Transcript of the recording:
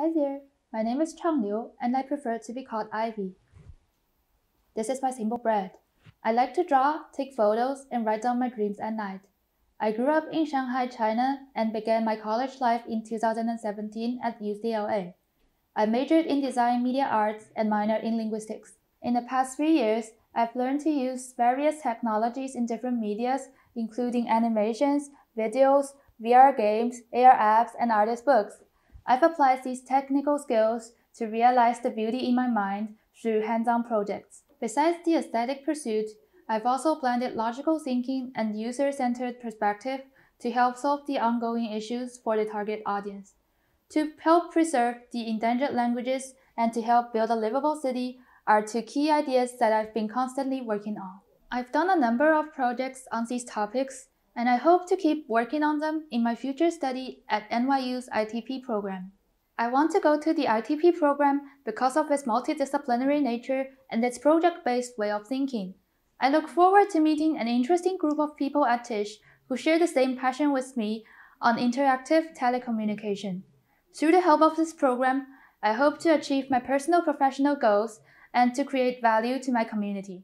Hi there, my name is Chang Liu and I prefer to be called Ivy. This is my simple bread. I like to draw, take photos, and write down my dreams at night. I grew up in Shanghai, China, and began my college life in 2017 at UCLA. I majored in design media arts and minor in linguistics. In the past three years, I've learned to use various technologies in different medias, including animations, videos, VR games, AR apps, and artist books. I've applied these technical skills to realize the beauty in my mind through hands-on projects. Besides the aesthetic pursuit, I've also blended logical thinking and user-centered perspective to help solve the ongoing issues for the target audience. To help preserve the endangered languages and to help build a livable city are two key ideas that I've been constantly working on. I've done a number of projects on these topics, and I hope to keep working on them in my future study at NYU's ITP program. I want to go to the ITP program because of its multidisciplinary nature and its project-based way of thinking. I look forward to meeting an interesting group of people at Tisch who share the same passion with me on interactive telecommunication. Through the help of this program, I hope to achieve my personal professional goals and to create value to my community.